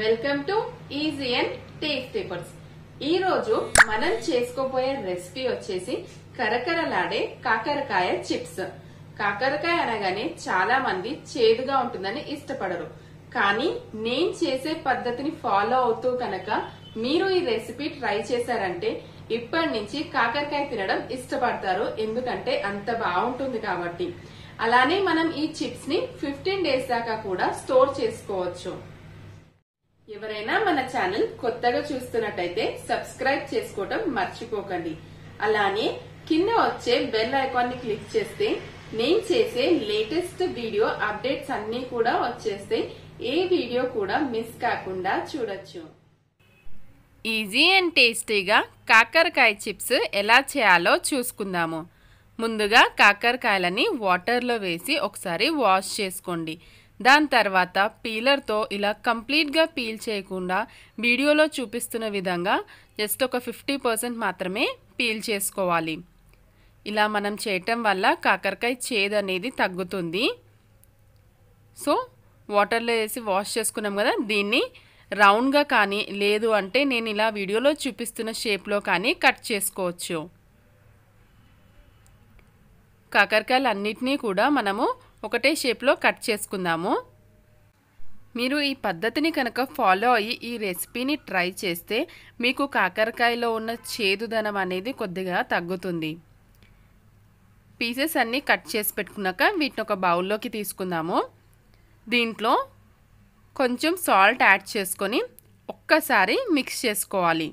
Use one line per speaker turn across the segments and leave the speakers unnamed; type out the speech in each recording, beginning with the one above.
welcome to easy and tasty papers ఈ రోజు మనం చేసుకోబోయే రెసిపీ వచ్చేసి కరకరలాడే కాకరకాయ చిప్స్ కాకరకాయ అనగానే చాలా మంది చేదుగా ఉంటుందని ఇష్టపడరు కానీ నేను చేసే పద్ధతిని ఫాలో అవుతూ కనుక మీరు ఈ రెసిపీ ట్రై చేశారంటే ఇప్పటి నుంచి కాకరకాయ తినడం ఇష్టపడతారు ఎందుకంటే అంత బాగుంటుంది కాబట్టి అలానే మనం ఈ చిప్స్ ని ఫిఫ్టీన్ డేస్ దాకా కూడా స్టోర్ చేసుకోవచ్చు ఎవరైనా మన ఛానల్ కొత్తగా చూస్తున్నట్టయితే సబ్స్క్రైబ్ చేసుకోవటం మర్చిపోకండి అలానే కింద వచ్చే బెల్ ఐకాన్ ని క్లిక్ చేస్తే నేను చేసే లేటెస్ట్ వీడియో అప్డేట్స్ అన్ని కూడా వచ్చేస్తే ఏ వీడియో కూడా మిస్ కాకుండా చూడొచ్చు ఈజీ అండ్ టేస్టీగా కాకరకాయ చిప్స్ ఎలా చేయాలో చూసుకుందాము ముందుగా కాకరకాయలని వాటర్లో వేసి ఒకసారి వాష్ చేసుకోండి దాని తర్వాత పీలర్తో ఇలా కంప్లీట్గా పీల్ చేయకుండా వీడియోలో చూపిస్తున్న విధంగా జస్ట్ ఒక ఫిఫ్టీ పర్సెంట్ మాత్రమే పీల్ చేసుకోవాలి ఇలా మనం చేయటం వల్ల కాకరకాయ చేదు అనేది తగ్గుతుంది సో వాటర్లో వేసి వాష్ చేసుకున్నాం కదా దీన్ని రౌండ్గా కానీ లేదు అంటే నేను ఇలా వీడియోలో చూపిస్తున్న షేప్లో కానీ కట్ చేసుకోవచ్చు కాకరకాయలు అన్నిటినీ కూడా మనము ఒకటే షేప్లో కట్ చేసుకుందాము మీరు ఈ పద్ధతిని కనుక ఫాలో అయ్యి ఈ రెసిపీని ట్రై చేస్తే మీకు కాకరకాయలో ఉన్న చేదుదనం అనేది కొద్దిగా తగ్గుతుంది పీసెస్ అన్నీ కట్ చేసి పెట్టుకున్నాక వీటిని ఒక బౌల్లోకి తీసుకుందాము దీంట్లో కొంచెం సాల్ట్ యాడ్ చేసుకొని ఒక్కసారి మిక్స్ చేసుకోవాలి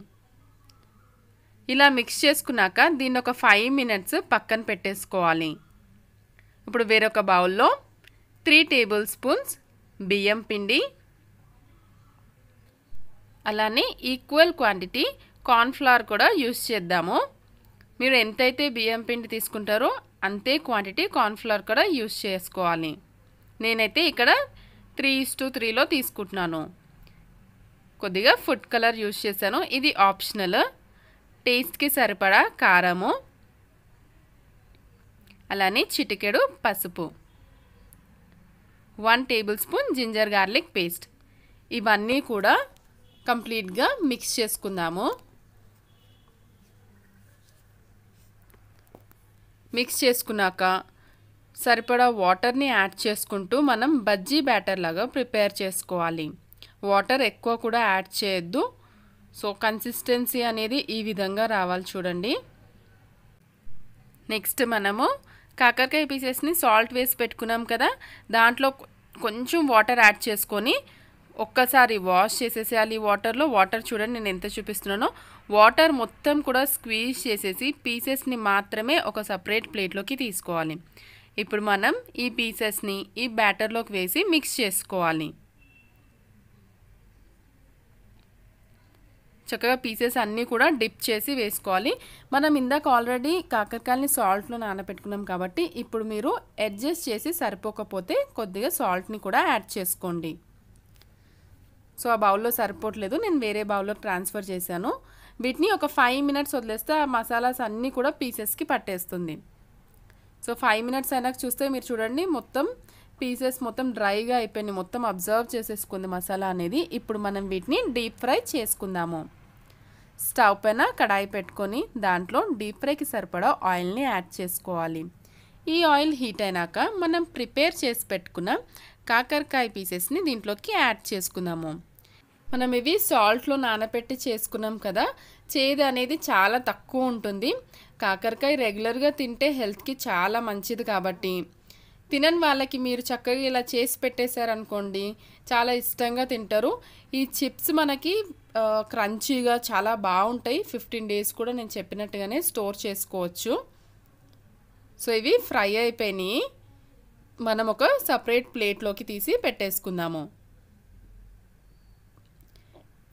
ఇలా మిక్స్ చేసుకున్నాక దీన్ని ఒక ఫైవ్ మినిట్స్ పక్కన పెట్టేసుకోవాలి ఇప్పుడు వేరొక బౌల్లో త్రీ టేబుల్ స్పూన్స్ బియ్యం పిండి అలానే ఈక్వల్ క్వాంటిటీ కార్న్ఫ్లవర్ కూడా యూస్ చేద్దాము మీరు ఎంతైతే బియ్యం పిండి తీసుకుంటారో అంతే క్వాంటిటీ కార్న్ఫ్లవర్ కూడా యూస్ చేసుకోవాలి నేనైతే ఇక్కడ త్రీ టు త్రీలో తీసుకుంటున్నాను కొద్దిగా ఫుడ్ కలర్ యూస్ చేశాను ఇది ఆప్షనల్ టేస్ట్కి సరిపడా కారము అలానే చిటికెడు పసుపు one table spoon ginger garlic paste ఇవన్నీ కూడా కంప్లీట్గా మిక్స్ చేసుకుందాము మిక్స్ చేసుకున్నాక సరిపడా వాటర్ని యాడ్ చేసుకుంటూ మనం బజ్జీ బ్యాటర్ లాగా ప్రిపేర్ చేసుకోవాలి వాటర్ ఎక్కువ కూడా యాడ్ చేయొద్దు సో కన్సిస్టెన్సీ అనేది ఈ విధంగా రావాలి చూడండి నెక్స్ట్ మనము కాకరకాయ పీసెస్ని సాల్ట్ వేసి పెట్టుకున్నాం కదా దాంట్లో కొంచెం వాటర్ యాడ్ చేసుకొని ఒక్కసారి వాష్ చేసేసేయాలి వాటర్లో వాటర్ చూడండి నేను ఎంత చూపిస్తున్నానో వాటర్ మొత్తం కూడా స్క్వీజ్ చేసేసి పీసెస్ని మాత్రమే ఒక సపరేట్ ప్లేట్లోకి తీసుకోవాలి ఇప్పుడు మనం ఈ పీసెస్ని ఈ బ్యాటర్లోకి వేసి మిక్స్ చేసుకోవాలి చక్కగా పీసెస్ అన్నీ కూడా డిప్ చేసి వేసుకోవాలి మనం ఇందాక ఆల్రెడీ కాకరకాయని సాల్ట్లో నానబెట్టుకున్నాం కాబట్టి ఇప్పుడు మీరు అడ్జస్ట్ చేసి సరిపోకపోతే కొద్దిగా సాల్ట్ని కూడా యాడ్ చేసుకోండి సో ఆ బౌల్లో సరిపోవట్లేదు నేను వేరే బౌల్లో ట్రాన్స్ఫర్ చేశాను వీటిని ఒక ఫైవ్ మినిట్స్ వదిలేస్తే ఆ మసాలాస్ అన్నీ కూడా పీసెస్కి పట్టేస్తుంది సో ఫైవ్ మినిట్స్ అయినాక చూస్తే మీరు చూడండి మొత్తం పీసెస్ మొత్తం డ్రైగా అయిపోయింది మొత్తం అబ్జర్వ్ చేసేసుకుంది మసాలా అనేది ఇప్పుడు మనం వీటిని డీప్ ఫ్రై చేసుకుందాము స్టవ్ పైన కడాయి పెట్టుకొని దాంట్లో డీప్ ఫ్రైకి సరిపడా ఆయిల్ని యాడ్ చేసుకోవాలి ఈ ఆయిల్ హీట్ అయినాక మనం ప్రిపేర్ చేసి పెట్టుకున్న కాకరకాయ పీసెస్ని దీంట్లోకి యాడ్ చేసుకుందాము మనం ఇవి సాల్ట్లో నానబెట్టి చేసుకున్నాం కదా చేదు అనేది చాలా తక్కువ ఉంటుంది కాకరకాయ రెగ్యులర్గా తింటే హెల్త్కి చాలా మంచిది కాబట్టి తినని వాళ్ళకి మీరు చక్కగా ఇలా చేసి పెట్టేశారనుకోండి చాలా ఇష్టంగా తింటారు ఈ చిప్స్ మనకి క్రంచీగా చాలా బాగుంటాయి ఫిఫ్టీన్ డేస్ కూడా నేను చెప్పినట్టుగానే స్టోర్ చేసుకోవచ్చు సో ఇవి ఫ్రై అయిపోయినాయి మనం ఒక సపరేట్ ప్లేట్లోకి తీసి పెట్టేసుకుందాము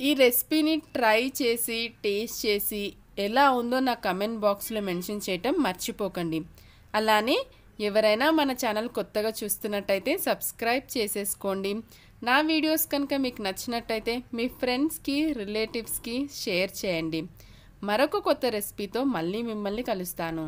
ఈ రెసిపీని ట్రై చేసి టేస్ట్ చేసి ఎలా ఉందో నా కమెంట్ బాక్స్లో మెన్షన్ చేయటం మర్చిపోకండి అలానే ఎవరైనా మన ఛానల్ కొత్తగా చూస్తున్నట్టయితే సబ్స్క్రైబ్ చేసేసుకోండి నా వీడియోస్ కనుక మీకు నచ్చినట్టయితే మీ ఫ్రెండ్స్కి రిలేటివ్స్కి షేర్ చేయండి మరొక కొత్త రెసిపీతో మళ్ళీ మిమ్మల్ని కలుస్తాను